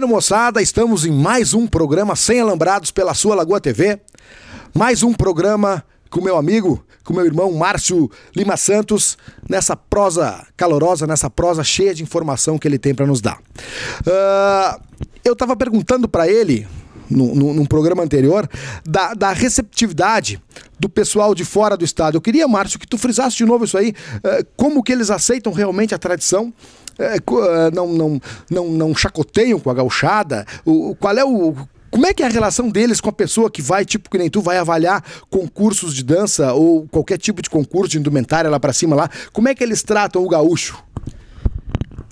Bueno, moçada, estamos em mais um programa Sem Alambrados pela sua Lagoa TV. Mais um programa com meu amigo, com meu irmão Márcio Lima Santos, nessa prosa calorosa, nessa prosa cheia de informação que ele tem para nos dar. Uh, eu estava perguntando para ele, no, num programa anterior, da, da, receptividade do pessoal de fora do estado. Eu queria, Márcio, que tu frisasse de novo isso aí, uh, como que eles aceitam realmente a tradição é, é, não, não, não, não chacoteiam com a gauchada? O, qual é o como é que é a relação deles com a pessoa que vai, tipo que nem tu, vai avaliar concursos de dança ou qualquer tipo de concurso de indumentária lá para cima lá? Como é que eles tratam o gaúcho?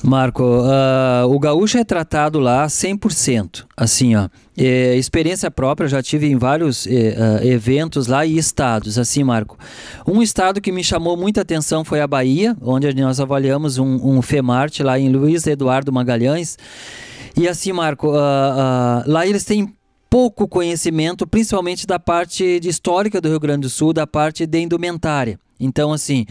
Marco, uh, o gaúcho é tratado lá 100%. Assim, ó, é, experiência própria, já tive em vários é, uh, eventos lá e estados. Assim, Marco, um estado que me chamou muita atenção foi a Bahia, onde nós avaliamos um, um FEMART lá em Luiz Eduardo Magalhães. E assim, Marco, uh, lá eles têm pouco conhecimento, principalmente da parte histórica do Rio Grande do Sul, da parte de indumentária. Então, assim.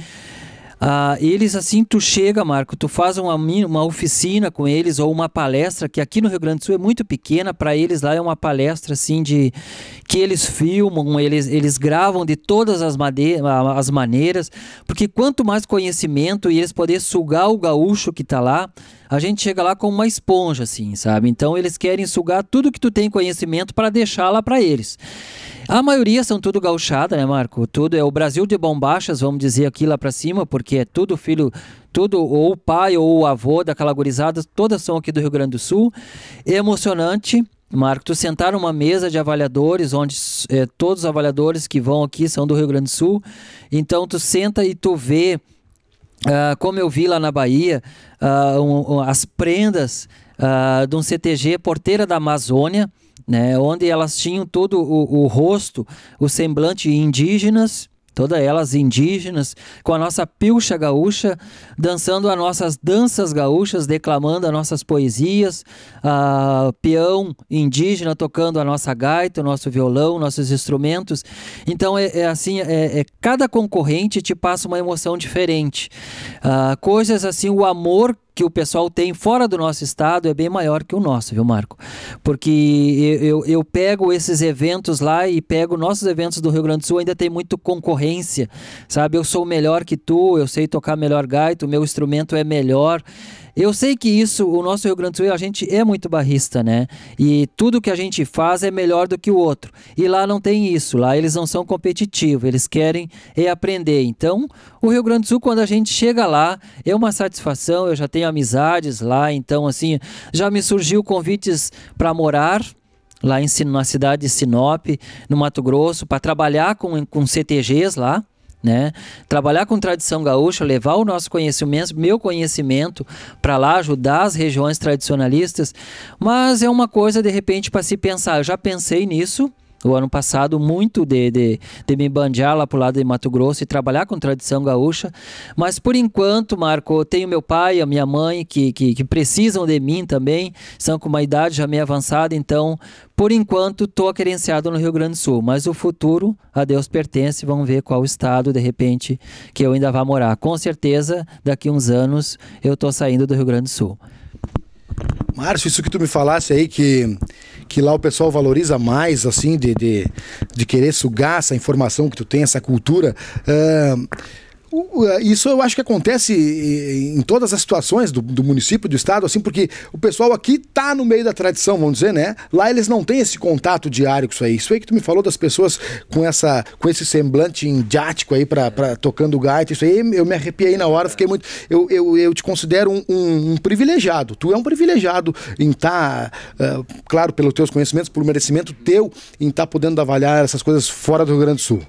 Ah, eles assim, tu chega, Marco, tu faz uma, uma oficina com eles ou uma palestra, que aqui no Rio Grande do Sul é muito pequena, para eles lá é uma palestra assim de que eles filmam, eles, eles gravam de todas as, as maneiras, porque quanto mais conhecimento e eles poderem sugar o gaúcho que tá lá, a gente chega lá com uma esponja, assim, sabe? Então eles querem sugar tudo que tu tem conhecimento para deixar lá para eles. A maioria são tudo gauchada, né, Marco? Tudo é o Brasil de bombachas, vamos dizer aqui lá para cima, porque é tudo filho, tudo ou o pai ou o avô daquela gurizada, todas são aqui do Rio Grande do Sul. É emocionante. Marco, tu sentar numa mesa de avaliadores, onde é, todos os avaliadores que vão aqui são do Rio Grande do Sul. Então tu senta e tu vê, uh, como eu vi lá na Bahia, uh, um, um, as prendas uh, de um CTG Porteira da Amazônia, né, onde elas tinham todo o, o rosto, o semblante indígenas, todas elas indígenas, com a nossa pilcha gaúcha, dançando as nossas danças gaúchas, declamando as nossas poesias, a peão indígena tocando a nossa gaita, o nosso violão, nossos instrumentos. Então é, é assim, é, é, cada concorrente te passa uma emoção diferente. Ah, coisas assim, o amor que o pessoal tem fora do nosso estado é bem maior que o nosso, viu, Marco? Porque eu, eu, eu pego esses eventos lá e pego nossos eventos do Rio Grande do Sul, ainda tem muito concorrência, sabe? Eu sou melhor que tu, eu sei tocar melhor gaita, o meu instrumento é melhor. Eu sei que isso, o nosso Rio Grande do Sul, a gente é muito barrista, né? E tudo que a gente faz é melhor do que o outro. E lá não tem isso, lá eles não são competitivos, eles querem e aprender. Então, o Rio Grande do Sul, quando a gente chega lá, é uma satisfação, eu já tenho amizades lá, então, assim, já me surgiu convites para morar lá em, na cidade de Sinop, no Mato Grosso, para trabalhar com, com CTGs lá. Né? Trabalhar com tradição gaúcha, levar o nosso conhecimento, meu conhecimento para lá, ajudar as regiões tradicionalistas, mas é uma coisa de repente para se pensar. Eu já pensei nisso, o ano passado muito de, de, de me banjar lá pro lado de Mato Grosso e trabalhar com tradição gaúcha. Mas por enquanto, Marco, eu tenho meu pai, a minha mãe, que, que, que precisam de mim também, são com uma idade já meio avançada, então por enquanto estou querenciado no Rio Grande do Sul. Mas o futuro a Deus pertence, vamos ver qual estado de repente que eu ainda vá morar. Com certeza, daqui uns anos eu estou saindo do Rio Grande do Sul. Márcio, isso que tu me falasse aí que que lá o pessoal valoriza mais, assim, de, de, de querer sugar essa informação que tu tem, essa cultura. Uh, é, isso eu acho que acontece em todas as situações do, do, município, do estado, assim, porque o pessoal aqui tá no meio da tradição, vamos dizer, né? Lá eles não têm esse contato diário com isso aí. Isso aí que tu me falou das pessoas com essa com esse semblante indiático aí para tocando gaita, isso aí eu me arrepiei na hora, fiquei muito. Eu, eu, eu te considero um, um, um privilegiado. Tu é um privilegiado em estar, tá, uh, claro, pelos teus conhecimentos, pelo merecimento teu, em estar tá podendo avaliar essas coisas fora do Rio Grande do Sul.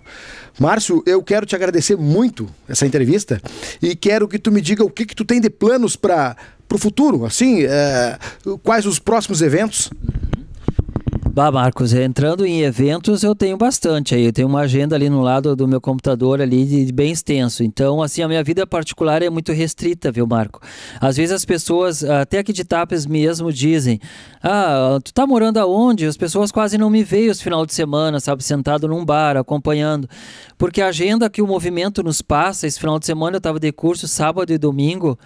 Márcio, eu quero te agradecer muito essa entrevista e quero que tu me diga o que, que tu tem de planos para o futuro, assim, é, quais os próximos eventos. Bah, Marcos, entrando em eventos eu tenho bastante aí. Eu tenho uma agenda ali no lado do meu computador ali de, bem extenso. Então, assim, a minha vida particular é muito restrita, viu, Marco? Às vezes as pessoas, até aqui de Tapes mesmo, dizem: Ah, tu tá morando aonde? As pessoas quase não me veem os final de semana, sabe? Sentado num bar, acompanhando. Porque a agenda que o movimento nos passa, esse final de semana eu tava de curso, sábado e domingo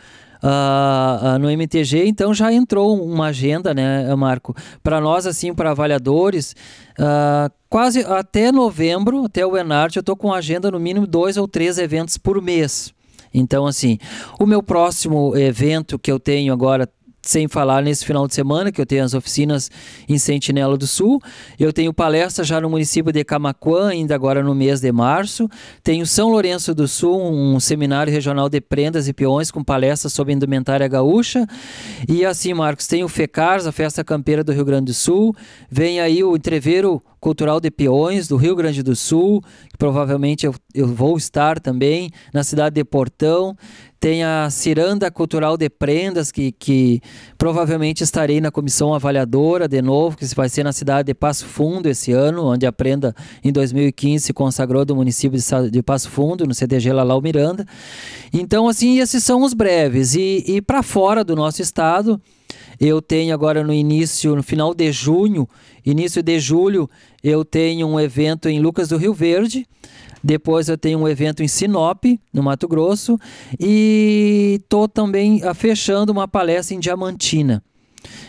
uh, no MTG, então já entrou uma agenda, né, Marco? Para nós, assim, para avaliadores, uh, quase até novembro, até o Enart, eu estou com agenda no mínimo dois ou três eventos por mês. Então, assim, o meu próximo evento que eu tenho agora sem falar nesse final de semana, que eu tenho as oficinas em Sentinela do Sul. Eu tenho palestra já no município de Camacuã, ainda agora no mês de março. Tenho São Lourenço do Sul, um seminário regional de prendas e peões com palestra sobre indumentária gaúcha. E assim, Marcos, tenho o FECARS, a Festa Campeira do Rio Grande do Sul. Vem aí o Entreveiro Cultural de Peões, do Rio Grande do Sul, que provavelmente eu, eu vou estar também, na cidade de Portão. Tem a Ciranda Cultural de Prendas, que, que provavelmente estarei na comissão avaliadora de novo, que vai ser na cidade de Passo Fundo esse ano, onde a prenda em 2015 se consagrou do município de, de Passo Fundo, no CDG Lalau Miranda. Então, assim, esses são os breves. E, e para fora do nosso estado, eu tenho agora no início, no final de junho, início de julho, eu tenho um evento em Lucas do Rio Verde. Depois eu tenho um evento em Sinop, no Mato Grosso, e tô também ah, fechando uma palestra em Diamantina.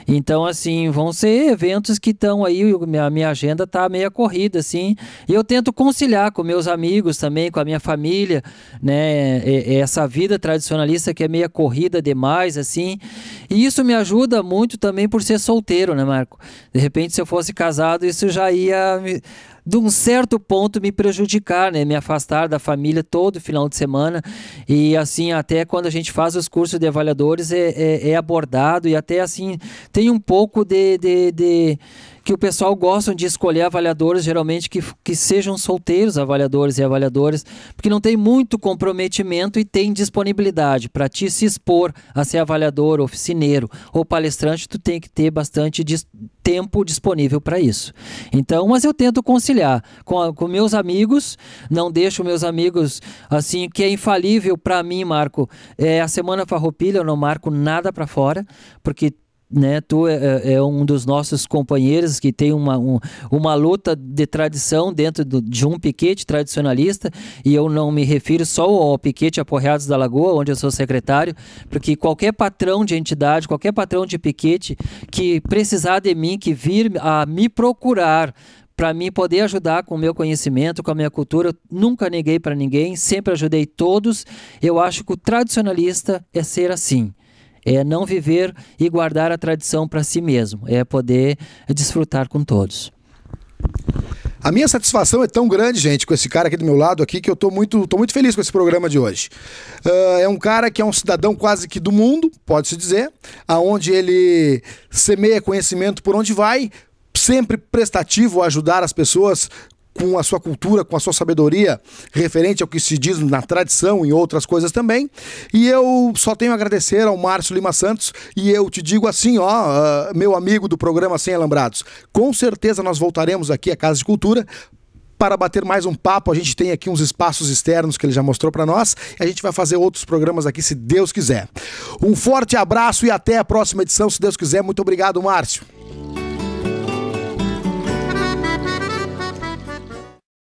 Então, assim, vão ser eventos que estão aí, a minha agenda está meia corrida, assim. E eu tento conciliar com meus amigos também, com a minha família, né? essa vida tradicionalista que é meia corrida demais, assim. E isso me ajuda muito também por ser solteiro, né, Marco? De repente, se eu fosse casado, isso já ia me, de um certo ponto me prejudicar, né? Me afastar da família todo final de semana e assim até quando a gente faz os cursos de avaliadores é, é, é abordado e até assim tem um pouco de, de, de que o pessoal gosta de escolher avaliadores, geralmente que, que sejam solteiros avaliadores e avaliadoras, porque não tem muito comprometimento e tem disponibilidade. Para ti se expor a ser avaliador, oficineiro ou palestrante, tu tem que ter bastante dis tempo disponível para isso. Então, mas eu tento conciliar com, a, com meus amigos, não deixo meus amigos assim, que é infalível para mim, Marco. É, a semana farroupilha eu não marco nada para fora, porque né? Tu é, é, é, um dos nossos companheiros que tem uma, um, uma luta de tradição dentro do, de um piquete tradicionalista, e eu não me refiro só ao piquete Aporreados da Lagoa, onde eu sou secretário, porque qualquer patrão de entidade, qualquer patrão de piquete que precisar de mim, que vir a me procurar, para mim poder ajudar com o meu conhecimento, com a minha cultura. Eu nunca neguei para ninguém, sempre ajudei todos. Eu acho que o tradicionalista é ser assim. É não viver e guardar a tradição para si mesmo, é poder desfrutar com todos. A minha satisfação é tão grande, gente, com esse cara aqui do meu lado aqui, que eu tô muito, tô muito feliz com esse programa de hoje. Uh, é um cara que é um cidadão quase que do mundo, pode-se dizer, aonde ele semeia conhecimento por onde vai, sempre prestativo a ajudar as pessoas com a sua cultura, com a sua sabedoria referente ao que se diz na tradição e outras coisas também. E eu só tenho a agradecer ao Márcio Lima Santos e eu te digo assim, ó, uh, meu amigo do programa Sem Alambrados, com certeza nós voltaremos aqui à Casa de Cultura para bater mais um papo. A gente tem aqui uns espaços externos que ele já mostrou para nós. a gente vai fazer outros programas aqui, se Deus quiser. Um forte abraço e até a próxima edição, se Deus quiser. Muito obrigado, Márcio.